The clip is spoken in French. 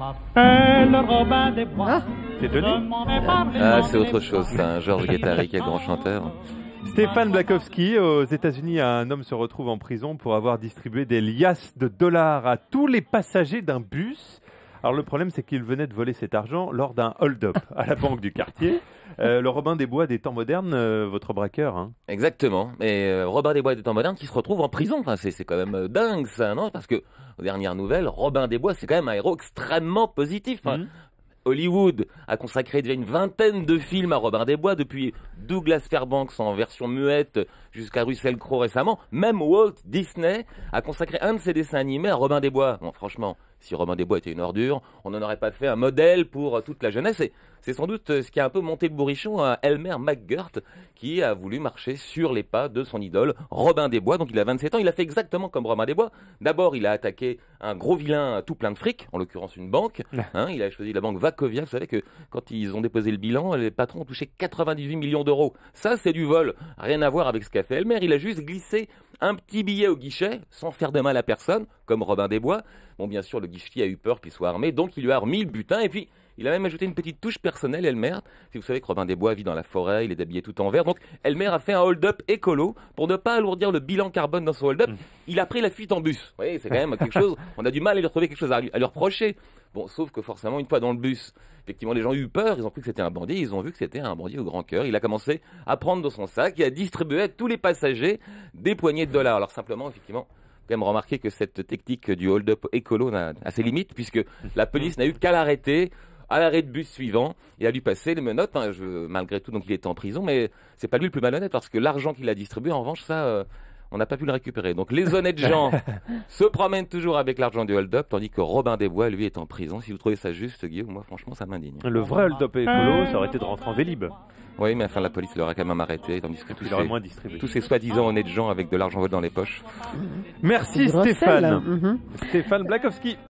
Hein ah, c'est Johnny Ah, c'est autre chose, un Georges Guettari, est grand chanteur. Stéphane Blakowski, aux États-Unis, un homme se retrouve en prison pour avoir distribué des liasses de dollars à tous les passagers d'un bus. Alors le problème, c'est qu'il venait de voler cet argent lors d'un hold-up à la banque du quartier. Euh, le Robin des Bois des temps modernes, euh, votre braqueur. Hein. Exactement. Et euh, Robin des Bois des temps modernes qui se retrouve en prison. Enfin, c'est quand même dingue ça, non Parce que, dernière nouvelle, Robin des Bois, c'est quand même un héros extrêmement positif. Mm-hmm. Hollywood a consacré déjà une vingtaine de films à Robin des Bois, depuis Douglas Fairbanks en version muette jusqu'à Russell Crowe récemment. Même Walt Disney a consacré un de ses dessins animés à Robin des Bois. Bon, franchement, si Romain Desbois était une ordure, on n'en aurait pas fait un modèle pour toute la jeunesse. Et c'est sans doute ce qui a un peu monté le bourrichon à Elmer McGurt, qui a voulu marcher sur les pas de son idole, Robin Desbois. Donc il a 27 ans, il a fait exactement comme Robin Desbois. D'abord, il a attaqué un gros vilain tout plein de fric, en l'occurrence une banque. Hein. il a choisi la banque Vakovia. Vous savez que quand ils ont déposé le bilan, les patrons ont touché 98 millions d'euros. Ça, c'est du vol. Rien à voir avec ce qu'a fait Elmer. Il a juste glissé un petit billet au guichet, sans faire de mal à personne, comme Robin des Bois. Bon, bien sûr, le guichetier a eu peur qu'il soit armé, donc il lui a remis le butin, et puis il a même ajouté une petite touche personnelle, Elmer. Si vous savez que Robin des Bois vit dans la forêt, il est habillé tout en vert. Donc Elmer a fait un hold-up écolo pour ne pas alourdir le bilan carbone dans son hold-up. Mm. Il a pris la fuite en bus. Vous voyez, c'est quand même quelque chose. On a du mal à lui retrouver quelque chose à lui, reprocher. Bon, sauf que forcément, une fois dans le bus, effectivement, les gens ont eu peur, ils ont cru que c'était un bandit, ils ont vu que c'était un bandit au grand cœur. Il a commencé à prendre dans son sac et à distribuer à tous les passagers des poignées de dollars. Alors simplement, effectivement, quand même remarquer que cette technique du hold-up écolo a, a, ses limites, puisque la police mm. n'a eu qu'à l'arrêter à l'arrêt de bus suivant et à lui passer les menottes. Hein. malgré tout, donc il était en prison, mais c'est pas lui le plus malhonnête parce que l'argent qu'il a distribué, en revanche, ça. Euh, on n'a pas pu le récupérer. Donc les honnêtes gens se promènent toujours avec l'argent du hold-up, tandis que Robin Desbois, lui, est en prison. Si vous trouvez ça juste, Guillaume, moi, franchement, ça m'indigne. Le vrai hold-up ça aurait été de rentrer en Vélib. Oui, mais enfin, la police l'aurait quand même arrêté, tandis que tous ces, tous ces soi-disant honnêtes gens avec de l'argent dans les poches. Merci Stéphane. Mhm. Stéphane Blakowski.